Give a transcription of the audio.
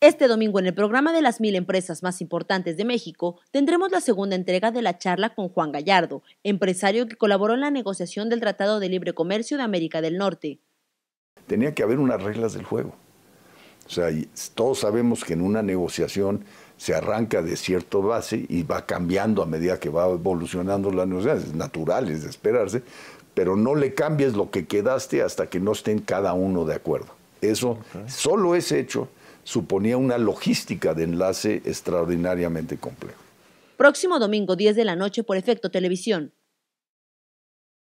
Este domingo en el programa de las mil empresas más importantes de México tendremos la segunda entrega de la charla con Juan Gallardo, empresario que colaboró en la negociación del Tratado de Libre Comercio de América del Norte. Tenía que haber unas reglas del juego. O sea, todos sabemos que en una negociación se arranca de cierto base y va cambiando a medida que va evolucionando la negociación. Es natural, de esperarse, pero no le cambies lo que quedaste hasta que no estén cada uno de acuerdo. Eso, solo es hecho suponía una logística de enlace extraordinariamente compleja. Próximo domingo 10 de la noche por Efecto Televisión.